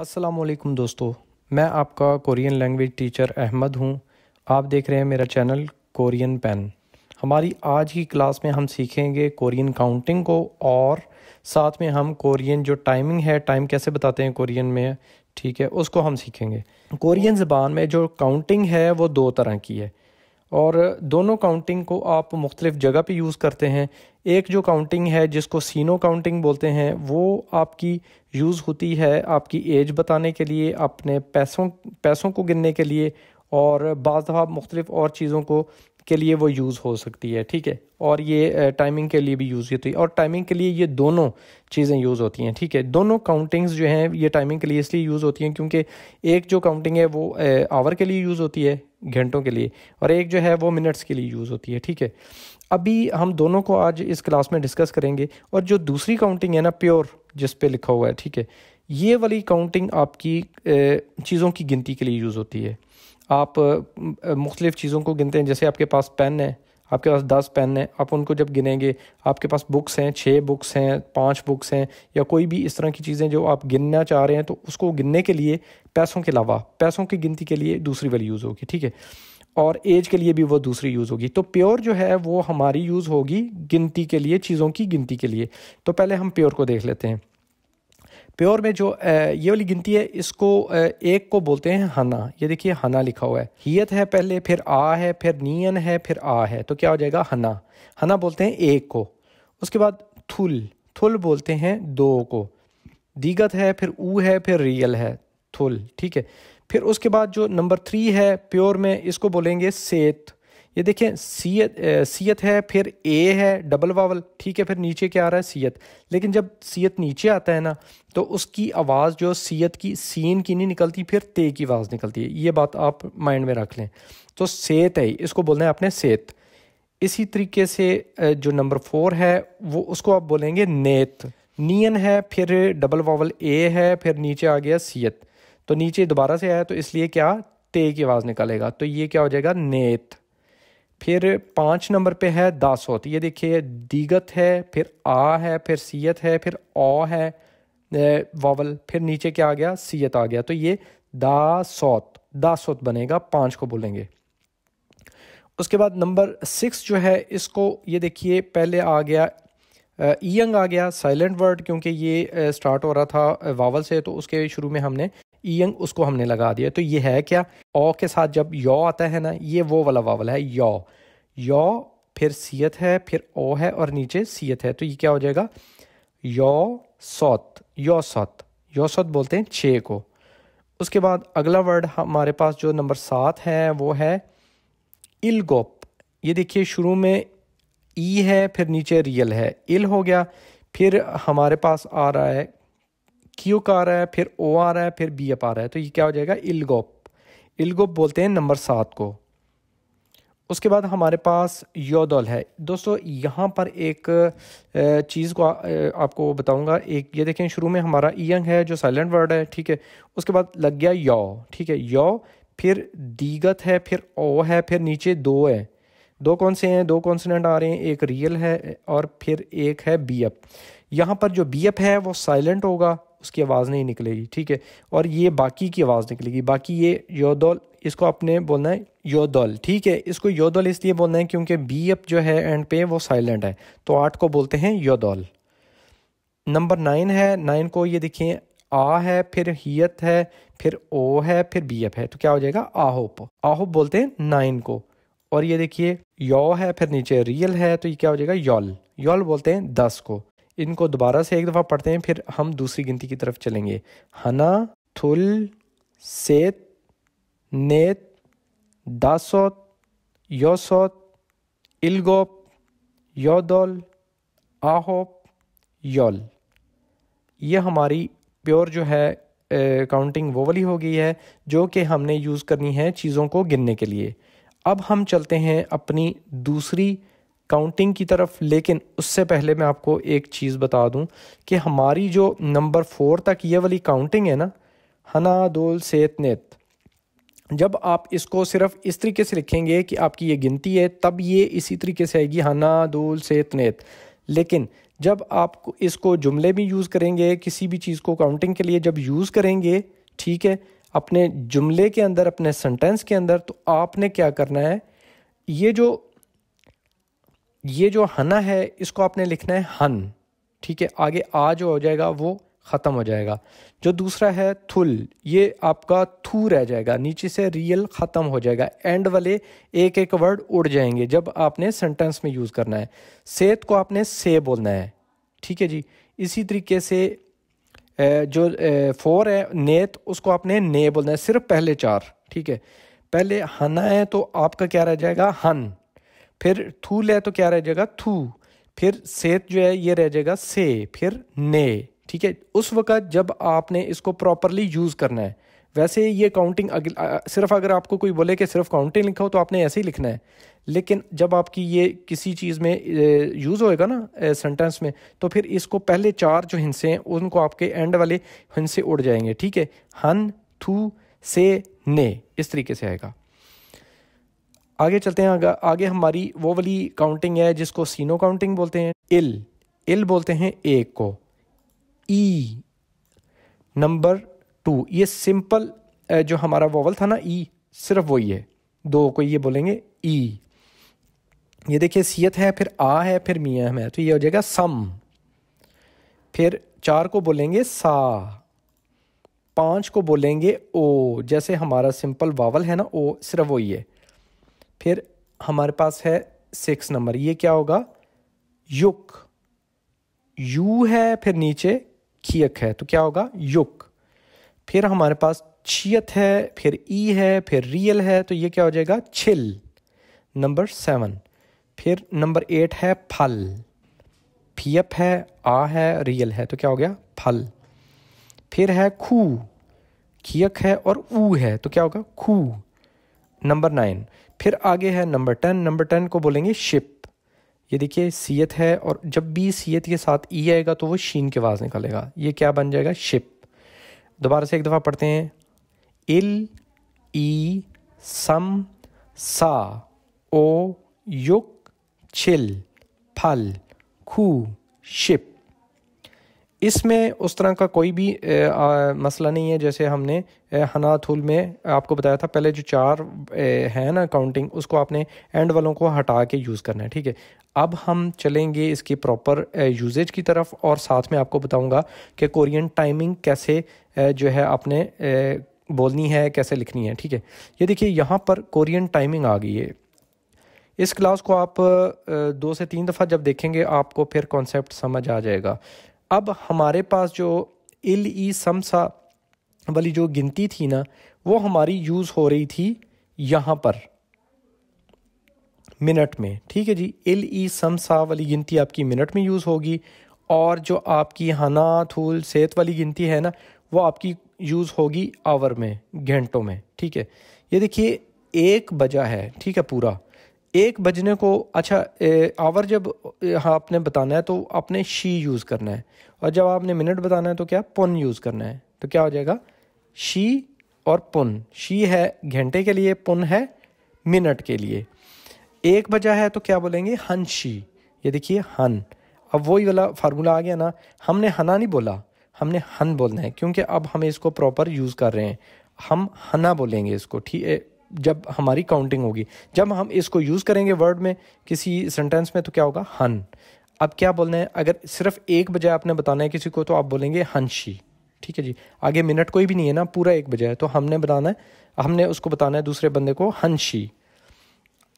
असलम दोस्तों मैं आपका कोरियन लैंग्वेज टीचर अहमद हूँ आप देख रहे हैं मेरा चैनल कोरियन पेन हमारी आज की क्लास में हम सीखेंगे कोरियन काउंटिंग को और साथ में हम कोरियन जो टाइमिंग है टाइम कैसे बताते हैं कोरियन में ठीक है उसको हम सीखेंगे कोरियन ज़बान में जो काउंटिंग है वो दो तरह की है और दोनों काउंटिंग को आप मुख्तलिफ़ जगह पे यूज़ करते हैं एक जो काउंटिंग है जिसको सीनो काउंटिंग बोलते हैं वो आपकी यूज़ होती है आपकी एज बताने के लिए अपने पैसों पैसों को गिनने के लिए और बाज़ दफ़ा मुख्तलिफ़ और चीज़ों को के लिए वो यूज़ हो सकती है ठीक है और ये टाइमिंग के लिए भी यूज़ होती है और टाइमिंग के लिए ये दोनों चीज़ें यूज़ होती हैं ठीक है दोनों काउंटिंग्स जो हैं ये टाइमिंग के लिए इसलिए यूज़ होती हैं क्योंकि एक जो काउंटिंग है वो आवर के लिए यूज़ होती है घंटों के लिए और एक जो है वो मिनट्स के लिए यूज़ होती है ठीक है अभी हम दोनों को आज इस क्लास में डिस्कस करेंगे और जो दूसरी काउंटिंग है ना प्योर जिस पर लिखा हुआ है ठीक है ये वाली काउंटिंग आपकी चीज़ों की गिनती के लिए यूज़ होती है आप मुख्तलिफ़ चीज़ों को गिनते हैं जैसे आपके पास पेन है आपके पास दस पेन हैं आप उनको जब गिनेंगे आपके पास बुक्स हैं छः बुक्स हैं पाँच बुक्स हैं या कोई भी इस तरह की चीज़ें जो आप गिनना चाह रहे हैं तो उसको गिनने के लिए पैसों के अलावा पैसों की गिनती के लिए दूसरी वाली यूज़ होगी ठीक है और एज के लिए भी वो दूसरी यूज़ होगी तो प्योर जो है वो हमारी यूज़ होगी गिनती के लिए चीज़ों की गिनती के लिए तो पहले हम प्योर को देख लेते हैं प्योर में जो ये वाली गिनती है इसको एक को बोलते हैं हना ये देखिए हना लिखा हुआ है हियत है पहले फिर आ है फिर नियन है फिर आ है तो क्या हो जाएगा हना हना बोलते हैं एक को उसके बाद थुल थुल बोलते हैं दो को दीगत है फिर ऊ है फिर रियल है थुल ठीक है फिर उसके बाद जो नंबर थ्री है प्योर में इसको बोलेंगे सेत ये देखें सीयत सीत सीयत है फिर ए है डबल वावल ठीक है फिर नीचे क्या आ रहा है सीयत लेकिन जब सीयत नीचे आता है ना तो उसकी आवाज़ जो सीयत की सीन की नहीं निकलती फिर ते की आवाज़ निकलती है ये बात आप माइंड में रख लें तो सेत है इसको बोलना है आपने सेत इसी तरीके से जो नंबर फोर है वो उसको आप बोलेंगे नेत नियन है फिर डबल वावल ए है फिर नीचे आ गया सीयत तो नीचे दोबारा से आया तो इसलिए क्या ते की आवाज़ निकालेगा तो ये क्या हो जाएगा नेत फिर पाँच नंबर पे है दासोत ये देखिए दीगत है फिर आ है फिर सीयत है फिर ओ है वावल फिर नीचे क्या आ गया सीयत आ गया तो ये दासोत दासोत बनेगा पाँच को बोलेंगे उसके बाद नंबर सिक्स जो है इसको ये देखिए पहले आ गया ईयंग आ गया साइलेंट वर्ड क्योंकि ये स्टार्ट हो रहा था वावल से तो उसके शुरू में हमने ईयंग उसको हमने लगा दिया तो ये है क्या ओ के साथ जब यो आता है ना ये वो वाला वावल है यो यो फिर सीयत है फिर ओ है और नीचे सीयत है तो ये क्या हो जाएगा यो सौत यो सौत यो सौत बोलते हैं छः को उसके बाद अगला वर्ड हमारे पास जो नंबर सात है वो है इलगोप ये देखिए शुरू में ई है फिर नीचे रियल है इल हो गया फिर हमारे पास आ रहा है क्यू का आ रहा है फिर ओ आ रहा है फिर बी अप आ रहा है तो ये क्या हो जाएगा इलगोप इलगोप बोलते हैं नंबर सात को उसके बाद हमारे पास योदल है दोस्तों यहाँ पर एक चीज़ को आ, आपको बताऊँगा एक ये देखें शुरू में हमारा ईयंग e है जो साइलेंट वर्ड है ठीक है उसके बाद लग गया यौ ठीक है यौ फिर दीगत है फिर ओ है फिर नीचे दो है दो कौन से हैं दो कॉन्सनेंट आ रहे हैं एक रियल है और फिर एक है बी एप यहाँ पर जो बी एप है वो साइलेंट होगा उसकी आवाज़ नहीं निकलेगी ठीक है और ये बाकी की आवाज़ निकलेगी बाकी ये योदौल इसको आपने बोलना है योदौल ठीक है इसको योदौल इसलिए बोलना है क्योंकि बी अप जो है एंड पे वो साइलेंट है तो आठ को बोलते हैं योदौल नंबर नाइन है नाइन को ये देखिए आ है फिर हियत है फिर ओ है फिर बी एफ है तो क्या हो जाएगा आहोप आहोप बोलते हैं नाइन को और ये देखिए यो है फिर नीचे रियल है तो ये क्या हो जाएगा यौल यौल बोलते हैं दस को इनको दोबारा से एक दफ़ा पढ़ते हैं फिर हम दूसरी गिनती की तरफ चलेंगे हना थुल सेत नेत दासोत योसोत इलगोप योदौल आहोप योल ये हमारी प्योर जो है काउंटिंग वो वाली हो गई है जो कि हमने यूज़ करनी है चीज़ों को गिनने के लिए अब हम चलते हैं अपनी दूसरी काउंटिंग की तरफ लेकिन उससे पहले मैं आपको एक चीज़ बता दूं कि हमारी जो नंबर फोर तक ये वाली काउंटिंग है ना हना दोल सेत नेत जब आप इसको सिर्फ इस तरीके से लिखेंगे कि आपकी ये गिनती है तब ये इसी तरीके से आएगी हना दोल सेत नेत लेकिन जब आप इसको जुमले में यूज़ करेंगे किसी भी चीज़ को काउंटिंग के लिए जब यूज़ करेंगे ठीक है अपने जुमले के अंदर अपने सेंटेंस के अंदर तो आपने क्या करना है ये जो ये जो हना है इसको आपने लिखना है हन ठीक है आगे आ जो हो जाएगा वो ख़त्म हो जाएगा जो दूसरा है थुल ये आपका थू रह जाएगा नीचे से रियल ख़त्म हो जाएगा एंड वाले एक एक वर्ड उड़ जाएंगे जब आपने सेंटेंस में यूज़ करना है सेत को आपने से बोलना है ठीक है जी इसी तरीके से जो फोर है नेत उसको आपने ने बोलना है सिर्फ पहले चार ठीक है पहले हना है तो आपका क्या रह जाएगा हन फिर थू ले तो क्या रह जाएगा थू फिर सेत जो है ये रह जाएगा से फिर ने ठीक है उस वक़्त जब आपने इसको प्रॉपरली यूज़ करना है वैसे ये काउंटिंग सिर्फ अगर आपको कोई बोले कि सिर्फ काउंटिंग लिखा हो तो आपने ऐसे ही लिखना है लेकिन जब आपकी ये किसी चीज़ में यूज़ होएगा ना सेंटेंस में तो फिर इसको पहले चार जो हिंसे हैं उनको आपके एंड वाले हिंसे उड़ जाएंगे ठीक है हन थू से ने इस तरीके से आएगा आगे चलते हैं आगे, आगे हमारी वो वाली काउंटिंग है जिसको सीनो काउंटिंग बोलते हैं इल इल बोलते हैं एक को ई नंबर टू ये सिंपल जो हमारा वोवल था ना ई e, सिर्फ वही है दो को ये बोलेंगे ई e। ये देखिए सीयत है फिर आ है फिर मियाम है तो ये हो जाएगा सम फिर चार को बोलेंगे सा पांच को बोलेंगे ओ जैसे हमारा सिंपल वावल है ना ओ सिर्फ वही है फिर हमारे पास है सिक्स नंबर ये क्या होगा युक यू है फिर नीचे खियक है तो क्या होगा युक फिर हमारे पास छियत है फिर ई है फिर रियल है तो ये क्या हो जाएगा छिल नंबर सेवन फिर नंबर एट है फल फियप है आ है रियल है तो क्या हो गया फल फिर है खू खियक है और ऊ है तो क्या होगा खू नंबर नाइन फिर आगे है नंबर टेन नंबर टेन को बोलेंगे शिप ये देखिए सीयत है और जब भी सीयत के साथ ई e आएगा तो वो शीन के आवाज़ निकलेगा ये क्या बन जाएगा शिप दोबारा से एक दफ़ा पढ़ते हैं इल ई सम सा ओ युक छिल फल खू शिप इसमें उस तरह का कोई भी आ, मसला नहीं है जैसे हमने हनाथुल में आपको बताया था पहले जो चार हैं है ना काउंटिंग उसको आपने एंड वालों को हटा के यूज़ करना है ठीक है अब हम चलेंगे इसकी प्रॉपर यूजेज की तरफ और साथ में आपको बताऊंगा कि कोरियन टाइमिंग कैसे ए, जो है आपने बोलनी है कैसे लिखनी है ठीक है ये देखिए यहाँ पर कोरियन टाइमिंग आ गई है इस क्लास को आप दो से तीन दफ़ा जब देखेंगे आपको फिर कॉन्सेप्ट समझ आ जाएगा अब हमारे पास जो इल ई समसा वाली जो गिनती थी ना वो हमारी यूज़ हो रही थी यहाँ पर मिनट में ठीक है जी इल ई समसा वाली गिनती आपकी मिनट में यूज़ होगी और जो आपकी हना थूल सेहत वाली गिनती है ना वो आपकी यूज़ होगी आवर में घंटों में ठीक है ये देखिए एक बजा है ठीक है पूरा एक बजने को अच्छा आवर जब हाँ आपने बताना है तो आपने शी यूज़ करना है और जब आपने मिनट बताना है तो क्या पुन यूज़ करना है तो क्या हो जाएगा शी और पुन शी है घंटे के लिए पुन है मिनट के लिए एक बजा है तो क्या बोलेंगे हन शी ये देखिए हन अब वही वाला फार्मूला आ गया ना हमने हना नहीं बोला हमने हन बोलना है क्योंकि अब हम इसको प्रॉपर यूज़ कर रहे हैं हम हना बोलेंगे इसको ठीक है जब हमारी काउंटिंग होगी जब हम इसको यूज़ करेंगे वर्ड में किसी सेंटेंस में तो क्या होगा हन अब क्या बोलना है अगर सिर्फ एक बजाय आपने बताना है किसी को तो आप बोलेंगे हंशी ठीक है जी आगे मिनट कोई भी नहीं है ना पूरा एक बजाय तो हमने बताना है हमने उसको बताना है दूसरे बंदे को हंशी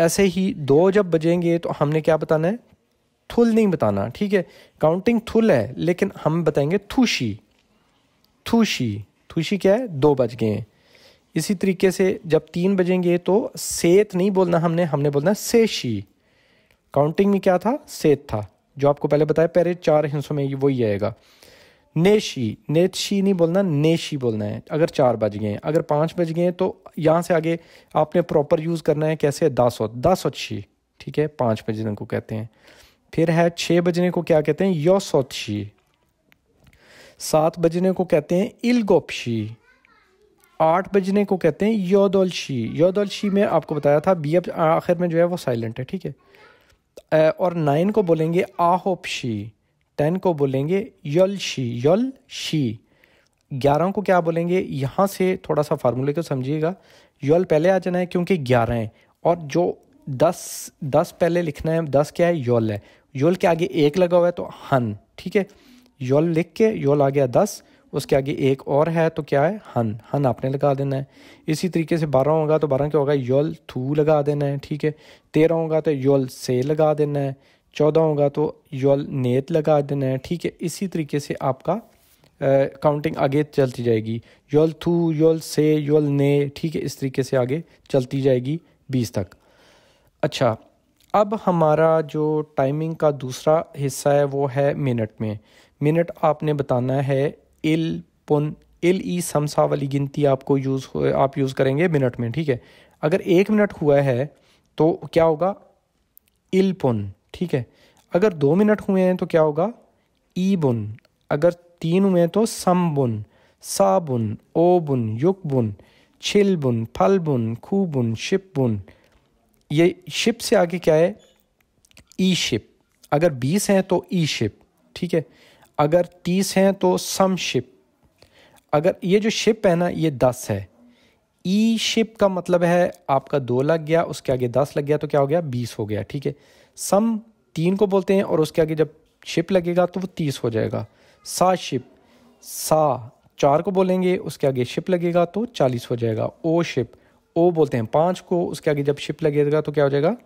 ऐसे ही दो जब बजेंगे तो हमने क्या बताना है थुल नहीं बताना ठीक है काउंटिंग थुल है लेकिन हम बताएंगे थूशी थूशी थूशी क्या है दो बज गए हैं इसी तरीके से जब तीन बजेंगे तो सेत नहीं बोलना हमने हमने बोलना सेशी काउंटिंग में क्या था सेत था जो आपको पहले बताया पहले चार हिंसों में वही आएगा नेशी शी नहीं बोलना नेशी बोलना है अगर चार बज गए अगर पाँच बज गए तो यहाँ से आगे आपने प्रॉपर यूज़ करना है कैसे दासोत दासोतशी ठीक है पाँच बजने को कहते हैं फिर है छः बजने को क्या कहते हैं योसोतशी सात बजने को कहते हैं इलगोपशी आठ बजने को कहते हैं योदोलशी शी शी में आपको बताया था बी अब आखिर में जो है वो साइलेंट है ठीक है और नाइन को बोलेंगे आहोपशी टेन को बोलेंगे योल शी योल शी ग्यारह को क्या बोलेंगे यहाँ से थोड़ा सा फार्मूले को समझिएगा योल पहले आ जाना है क्योंकि ग्यारह है और जो दस दस पहले लिखना है दस क्या है योल है योल के आगे एक लगा हुआ है तो हन ठीक है योल लिख के योल आ गया दस उसके आगे एक और है तो क्या है हन हन आपने लगा देना है इसी तरीके से बारह होगा तो बारह क्या होगा योल थू लगा देना है ठीक है तेरह होगा तो योल से लगा देना है चौदह होगा तो योल नेत लगा देना है ठीक है इसी तरीके से आपका काउंटिंग uh, आगे चलती जाएगी योल थू योल से योल ने ठीक है इस तरीके से आगे चलती जाएगी बीस तक अच्छा अब हमारा जो टाइमिंग का दूसरा हिस्सा है वो है मिनट में मिनट आपने बताना है इल पुन इल ई समसा वाली गिनती आपको यूज़ आप यूज़ करेंगे मिनट में ठीक है अगर एक मिनट हुआ है तो क्या होगा इल पुन ठीक है अगर दो मिनट हुए हैं तो क्या होगा ई बुन अगर तीन हुए हैं तो सम बुन सा बुन ओ बुन युक बुन छिल बुन फल बुन खू बुन शिप बुन ये शिप से आगे क्या है ई शिप अगर बीस हैं तो ई शिप ठीक है अगर तीस हैं तो सम शिप अगर ये जो शिप है ना ये दस है ई शिप का मतलब है आपका दो लग गया उसके आगे दस लग गया तो क्या हो गया बीस हो गया ठीक है सम तीन को बोलते हैं और उसके आगे जब शिप लगेगा तो वो तीस हो जाएगा सा शिप सा चार को बोलेंगे उसके आगे शिप लगेगा तो चालीस हो जाएगा ओ शिप ओ बोलते हैं पाँच को उसके आगे जब शिप लगेगा तो क्या हो जाएगा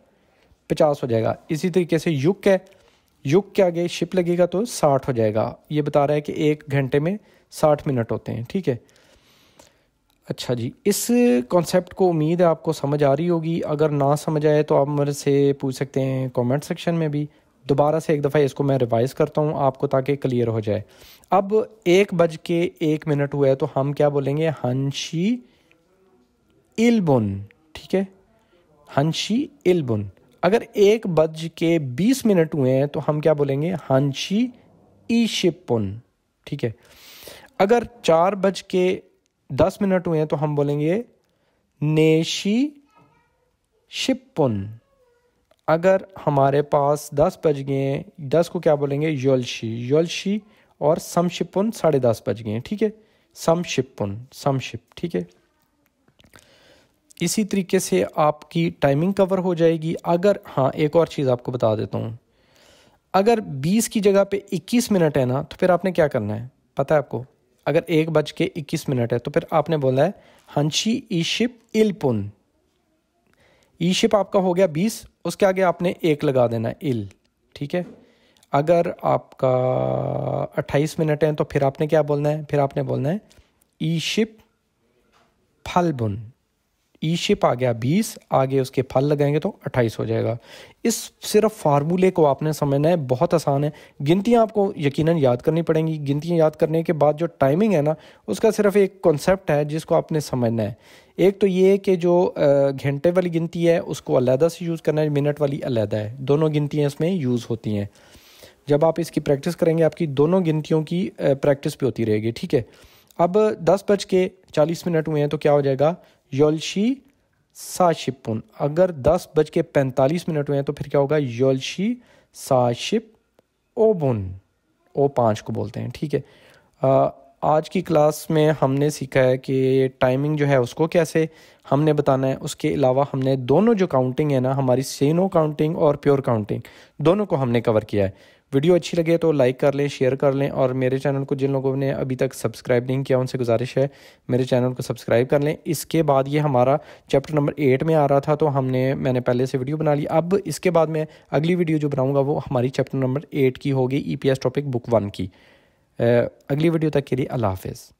पचास हो जाएगा इसी तरीके से युग है युग के आगे शिप लगेगा तो साठ हो जाएगा ये बता रहा है कि एक घंटे में साठ मिनट होते हैं ठीक है अच्छा जी इस कॉन्सेप्ट को उम्मीद है आपको समझ आ रही होगी अगर ना समझ आए तो आप मेरे से पूछ सकते हैं कमेंट सेक्शन में भी दोबारा से एक दफ़ा इसको मैं रिवाइज़ करता हूँ आपको ताकि क्लियर हो जाए अब एक बज के एक मिनट हुआ है तो हम क्या बोलेंगे हंशी इलबुन ठीक है हंशी इलबुन अगर एक बज के बीस मिनट हुए हैं तो हम क्या बोलेंगे हंशी ई शिपुन ठीक है अगर चार बज के दस मिनट हुए हैं तो हम बोलेंगे नेशी शिपुन अगर हमारे पास दस बज गए हैं दस को क्या बोलेंगे योलशी योलशी और समशिपुन साढ़े दस बज गए हैं ठीक है समशिपुन समशिप ठीक है इसी तरीके से आपकी टाइमिंग कवर हो जाएगी अगर हाँ एक और चीज़ आपको बता देता हूँ अगर 20 की जगह पे 21 मिनट है ना तो फिर आपने क्या करना है पता है आपको अगर एक बज के इक्कीस मिनट है तो फिर आपने बोला है हंशी ईशिप इलपुन ईशिप आपका हो गया बीस उसके आगे आपने एक लगा देना है इल ठीक है अगर आपका 28 मिनट है तो फिर आपने क्या बोलना है फिर आपने बोलना है ईशिप फलबुन ई e शिप आ गया बीस आगे उसके फल लगाएंगे तो अट्ठाईस हो जाएगा इस सिर्फ फार्मूले को आपने समझना है बहुत आसान है गिनतियाँ आपको यकीनन याद करनी पड़ेंगी गिनतियाँ याद करने के बाद जो टाइमिंग है ना उसका सिर्फ एक कॉन्सेप्ट है जिसको आपने समझना है एक तो ये है कि जो घंटे वाली गिनती है उसको अलहदा से यूज़ करना है मिनट वाली अलहदा है दोनों गिनतियाँ इसमें यूज़ होती हैं जब आप इसकी प्रैक्टिस करेंगे आपकी दोनों गिनतियों की प्रैक्टिस भी होती रहेगी ठीक है अब दस बज के चालीस मिनट हुए हैं तो क्या हो जाएगा योलशी साशिपुन अगर दस बज के पैंतालीस मिनट हुए हैं तो फिर क्या होगा योलशी साशिप ओबुन ओ पाँच को बोलते हैं ठीक है आ, आज की क्लास में हमने सीखा है कि टाइमिंग जो है उसको कैसे हमने बताना है उसके अलावा हमने दोनों जो काउंटिंग है ना हमारी सेनो काउंटिंग और प्योर काउंटिंग दोनों को हमने कवर किया है वीडियो अच्छी लगे तो लाइक कर लें शेयर कर लें और मेरे चैनल को जिन लोगों ने अभी तक सब्सक्राइब नहीं किया उनसे गुजारिश है मेरे चैनल को सब्सक्राइब कर लें इसके बाद ये हमारा चैप्टर नंबर एट में आ रहा था तो हमने मैंने पहले से वीडियो बना ली अब इसके बाद मैं अगली वीडियो जो बनाऊँगा वो हमारी चैप्टर नंबर एट की होगी ई टॉपिक बुक वन की अगली वीडियो तक के लिए अल्लाह हाफिज़